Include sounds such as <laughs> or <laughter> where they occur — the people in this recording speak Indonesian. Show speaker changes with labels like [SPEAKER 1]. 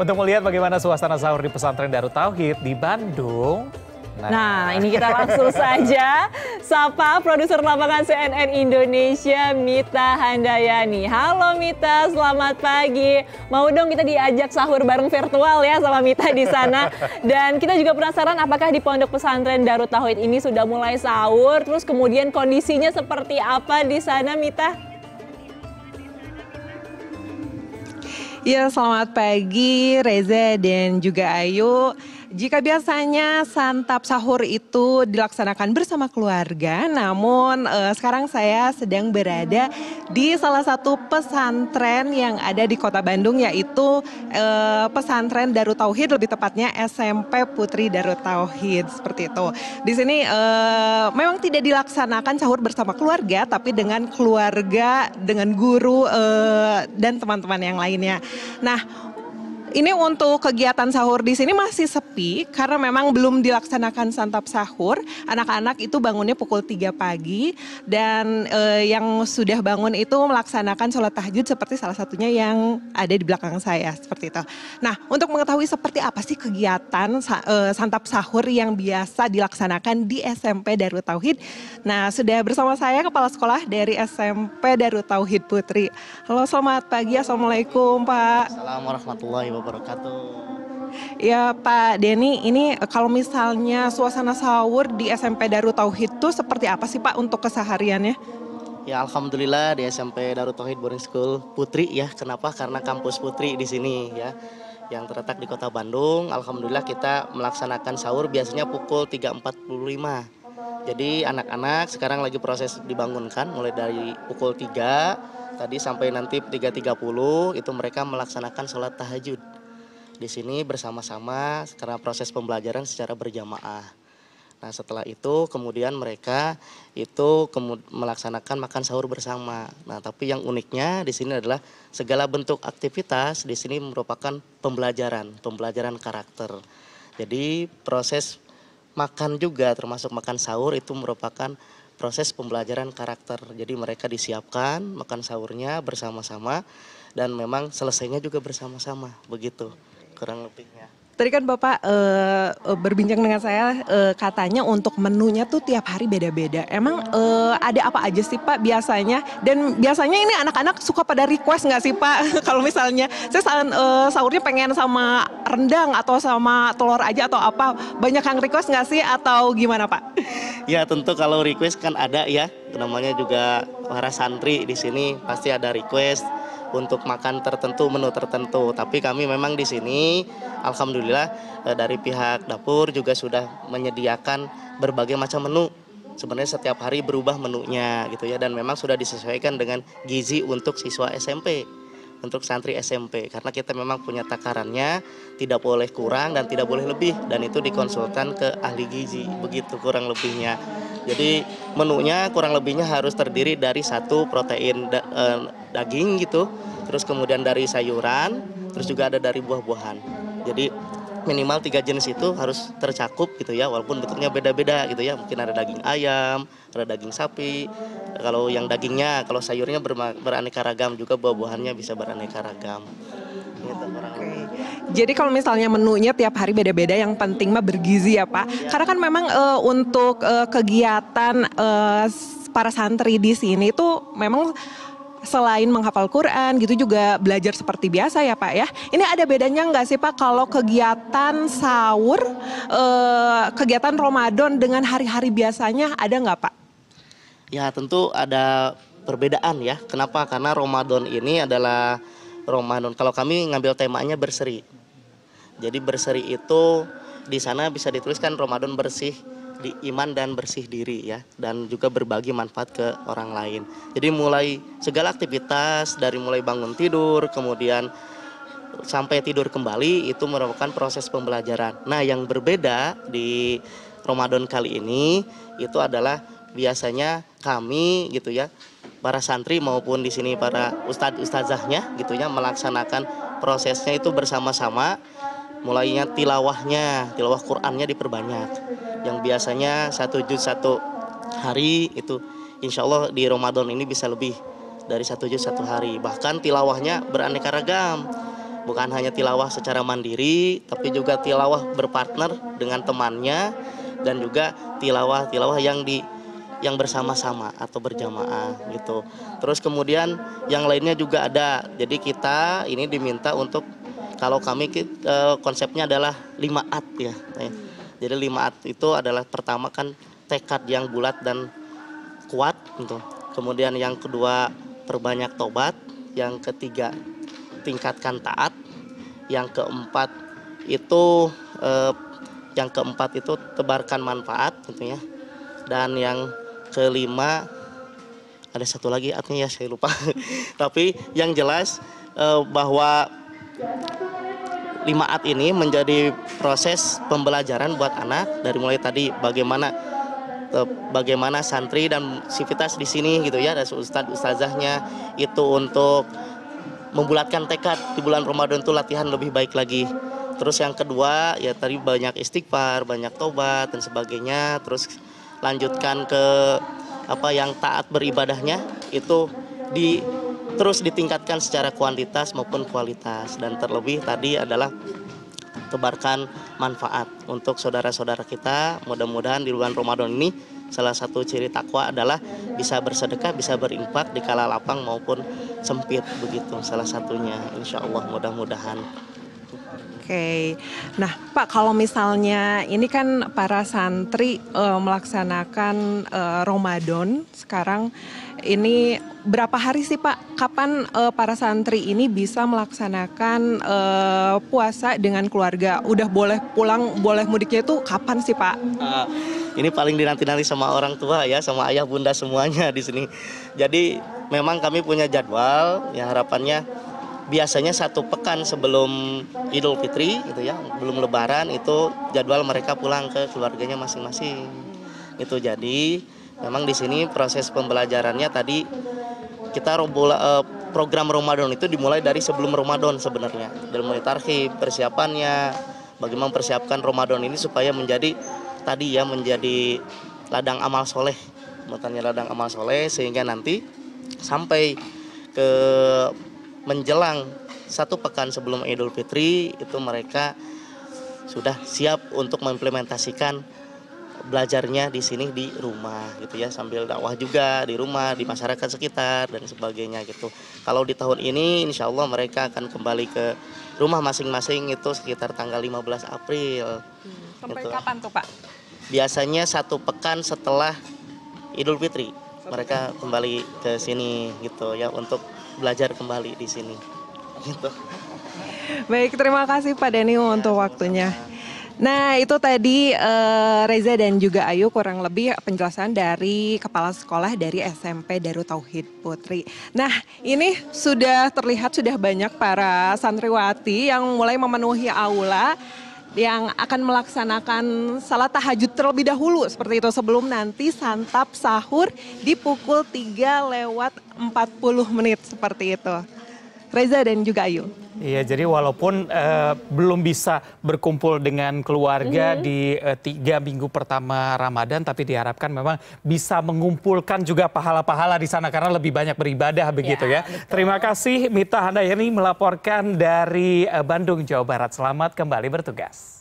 [SPEAKER 1] Untuk melihat bagaimana suasana sahur di pesantren Darut Tauhid di Bandung, Nah. nah,
[SPEAKER 2] ini kita langsung <laughs> saja sapa produser lapangan CNN Indonesia Mita Handayani. Halo Mita, selamat pagi. Mau dong kita diajak sahur bareng virtual ya sama Mita di sana. <laughs> Dan kita juga penasaran apakah di pondok pesantren Darut Tauhid ini sudah mulai sahur, terus kemudian kondisinya seperti apa di sana Mita? Ya, selamat pagi Reza dan juga Ayu. Jika biasanya santap sahur itu dilaksanakan bersama keluarga, namun eh, sekarang saya sedang berada di salah satu pesantren yang ada di Kota Bandung yaitu eh, pesantren Darut Tauhid lebih tepatnya SMP Putri Darut Tauhid seperti itu. Di sini eh, memang tidak dilaksanakan sahur bersama keluarga tapi dengan keluarga, dengan guru eh, dan teman-teman yang lainnya. Nah, ini untuk kegiatan sahur di sini masih sepi karena memang belum dilaksanakan santap sahur. Anak-anak itu bangunnya pukul 3 pagi dan e, yang sudah bangun itu melaksanakan sholat tahajud seperti salah satunya yang ada di belakang saya seperti itu. Nah, untuk mengetahui seperti apa sih kegiatan e, santap sahur yang biasa dilaksanakan di SMP Darut Tauhid. Nah, sudah bersama saya kepala sekolah dari SMP Darut Tauhid Putri. Halo, selamat pagi. Assalamualaikum, Pak.
[SPEAKER 1] Assalamualaikum warahmatullahi wabarakatuh wabarakatuh.
[SPEAKER 2] Ya Pak Denny, ini kalau misalnya suasana sahur di SMP Darut Tauhid itu seperti apa sih Pak untuk kesehariannya?
[SPEAKER 1] Ya Alhamdulillah di SMP Darut Tauhid Boarding School Putri ya. Kenapa? Karena kampus Putri di sini ya yang terletak di kota Bandung. Alhamdulillah kita melaksanakan sahur biasanya pukul 3.45. Jadi anak-anak sekarang lagi proses dibangunkan mulai dari pukul 3 tadi sampai nanti 3.30 itu mereka melaksanakan sholat tahajud di sini bersama-sama karena proses pembelajaran secara berjamaah. Nah setelah itu kemudian mereka itu melaksanakan makan sahur bersama. Nah tapi yang uniknya di sini adalah segala bentuk aktivitas di sini merupakan pembelajaran, pembelajaran karakter. Jadi proses makan juga termasuk makan sahur itu merupakan proses pembelajaran karakter. Jadi mereka disiapkan makan sahurnya bersama-sama dan memang selesainya juga bersama-sama begitu kurang lebihnya.
[SPEAKER 2] Tadi kan Bapak uh, berbincang dengan saya uh, katanya untuk menunya tuh tiap hari beda-beda. Emang uh, ada apa aja sih Pak biasanya? Dan biasanya ini anak-anak suka pada request nggak sih Pak? <laughs> Kalau misalnya saya uh, sahurnya pengen sama rendang atau sama telur aja atau apa? Banyak yang request nggak sih atau gimana
[SPEAKER 1] Pak? Ya tentu kalau request kan ada ya. Namanya juga para santri di sini pasti ada request untuk makan tertentu menu tertentu tapi kami memang di sini alhamdulillah eh, dari pihak dapur juga sudah menyediakan berbagai macam menu sebenarnya setiap hari berubah menunya gitu ya dan memang sudah disesuaikan dengan gizi untuk siswa SMP untuk santri SMP karena kita memang punya takarannya tidak boleh kurang dan tidak boleh lebih dan itu dikonsultan ke ahli gizi begitu kurang lebihnya jadi menunya kurang lebihnya harus terdiri dari satu protein da eh, daging gitu, terus kemudian dari sayuran, terus juga ada dari buah-buahan. Jadi minimal tiga jenis itu harus tercakup gitu ya walaupun bentuknya beda-beda gitu ya mungkin ada daging ayam ada daging sapi kalau yang dagingnya kalau sayurnya beraneka ragam juga buah-buahannya bisa beraneka ragam gitu,
[SPEAKER 2] kurang jadi kalau misalnya menunya tiap hari beda-beda yang penting mah bergizi ya Pak. Karena kan memang e, untuk e, kegiatan e, para santri di sini itu memang selain menghafal Quran gitu juga belajar seperti biasa ya Pak ya. Ini ada bedanya nggak sih Pak kalau kegiatan sahur, e, kegiatan Ramadan dengan hari-hari biasanya ada nggak Pak?
[SPEAKER 1] Ya tentu ada perbedaan ya. Kenapa? Karena Ramadan ini adalah Ramadan. Kalau kami ngambil temanya berseri. Jadi berseri itu di sana bisa dituliskan Ramadan bersih di iman dan bersih diri ya dan juga berbagi manfaat ke orang lain. Jadi mulai segala aktivitas dari mulai bangun tidur kemudian sampai tidur kembali itu merupakan proses pembelajaran. Nah, yang berbeda di Ramadan kali ini itu adalah biasanya kami gitu ya para santri maupun di sini para ustadz ustazahnya gitu ya melaksanakan prosesnya itu bersama-sama mulainya tilawahnya tilawah Qurannya diperbanyak yang biasanya satu juz satu hari itu insya Allah di Ramadan ini bisa lebih dari satu juz satu hari bahkan tilawahnya beraneka ragam bukan hanya tilawah secara mandiri tapi juga tilawah berpartner dengan temannya dan juga tilawah-tilawah yang di yang bersama-sama atau berjamaah gitu. Terus kemudian yang lainnya juga ada. Jadi kita ini diminta untuk kalau kami e, konsepnya adalah lima at ya. Eh. Jadi lima at itu adalah pertama kan tekad yang bulat dan kuat gitu. Kemudian yang kedua perbanyak tobat, yang ketiga tingkatkan taat, yang keempat itu eh, yang keempat itu tebarkan manfaat gitu ya. Dan yang kelima ada satu lagi artinya ya, saya lupa. <laughs> Tapi yang jelas eh, bahwa lima at ini menjadi proses pembelajaran buat anak dari mulai tadi bagaimana eh, bagaimana santri dan sivitas di sini gitu ya dan ustaz ustazahnya itu untuk membulatkan tekad di bulan Ramadan itu latihan lebih baik lagi. Terus yang kedua ya tadi banyak istighfar, banyak tobat dan sebagainya. Terus lanjutkan ke apa yang taat beribadahnya itu di terus ditingkatkan secara kuantitas maupun kualitas dan terlebih tadi adalah tebarkan manfaat untuk saudara-saudara kita. Mudah-mudahan di bulan Ramadan ini salah satu ciri takwa adalah bisa bersedekah, bisa berimpak di kala lapang maupun sempit begitu salah satunya. Insya Allah mudah-mudahan.
[SPEAKER 2] Oke. Nah, Pak, kalau misalnya ini kan para santri uh, melaksanakan uh, Ramadan sekarang ini berapa hari sih Pak? Kapan uh, para santri ini bisa melaksanakan uh, puasa dengan keluarga? Udah boleh pulang, boleh mudiknya itu kapan sih Pak?
[SPEAKER 1] Uh, ini paling dinanti-nanti sama orang tua ya, sama ayah bunda semuanya di sini. Jadi memang kami punya jadwal, yang harapannya biasanya satu pekan sebelum Idul Fitri gitu ya, belum Lebaran itu jadwal mereka pulang ke keluarganya masing-masing. Itu jadi memang di sini proses pembelajarannya tadi kita robola, eh, program Ramadan itu dimulai dari sebelum Ramadan sebenarnya. Dari mulai tarhi persiapannya, bagaimana mempersiapkan Ramadan ini supaya menjadi tadi ya menjadi ladang amal soleh. matanya ladang amal soleh sehingga nanti sampai ke menjelang satu pekan sebelum Idul Fitri itu mereka sudah siap untuk mengimplementasikan belajarnya di sini di rumah gitu ya sambil dakwah juga di rumah di masyarakat sekitar dan sebagainya gitu kalau di tahun ini insya Allah mereka akan kembali ke rumah masing-masing itu sekitar tanggal 15 April
[SPEAKER 2] sampai hmm, gitu. kapan tuh Pak
[SPEAKER 1] biasanya satu pekan setelah Idul Fitri mereka kembali ke sini gitu ya untuk belajar kembali di sini. Gitu.
[SPEAKER 2] Baik, terima kasih Pak Denny ya, untuk waktunya. Nah, itu tadi eh, Reza dan juga Ayu kurang lebih penjelasan dari kepala sekolah dari SMP Darut Tauhid Putri. Nah, ini sudah terlihat sudah banyak para santriwati yang mulai memenuhi aula yang akan melaksanakan salat tahajud terlebih dahulu seperti itu sebelum nanti santap sahur di pukul 3 lewat 40 menit seperti itu. Reza dan juga Ayu.
[SPEAKER 1] Iya, jadi walaupun uh, belum bisa berkumpul dengan keluarga mm -hmm. di uh, tiga minggu pertama Ramadan, tapi diharapkan memang bisa mengumpulkan juga pahala-pahala di sana karena lebih banyak beribadah
[SPEAKER 2] ya, begitu ya. ya. Terima kasih Mita Handayani melaporkan dari uh, Bandung, Jawa Barat. Selamat kembali bertugas.